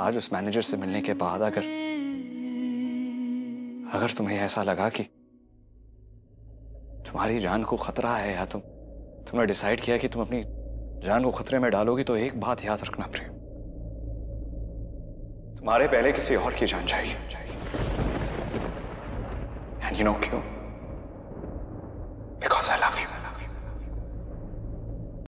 आज उस मैनेजर से मिलने के बाद अगर अगर तुम्हें ऐसा लगा कि तुम्हारी जान को खतरा है या तुम तुमने डिसाइड किया कि तुम अपनी जान को खतरे में डालोगी तो एक बात याद रखना प्रेम तुम्हारे पहले किसी और की जान चाहिए एंड यू नो क्यों बिकॉज आई लव यू